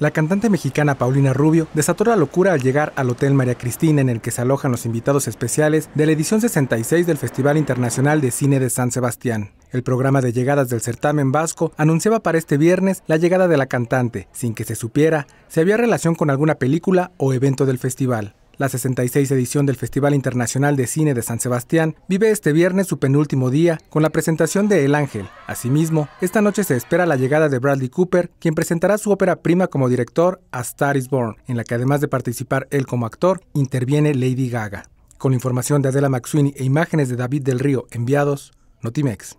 La cantante mexicana Paulina Rubio desató la locura al llegar al Hotel María Cristina en el que se alojan los invitados especiales de la edición 66 del Festival Internacional de Cine de San Sebastián. El programa de llegadas del certamen vasco anunciaba para este viernes la llegada de la cantante, sin que se supiera si había relación con alguna película o evento del festival. La 66 edición del Festival Internacional de Cine de San Sebastián vive este viernes su penúltimo día con la presentación de El Ángel. Asimismo, esta noche se espera la llegada de Bradley Cooper, quien presentará su ópera prima como director A Star is Born, en la que además de participar él como actor, interviene Lady Gaga. Con información de Adela Maxwini e imágenes de David del Río enviados, Notimex.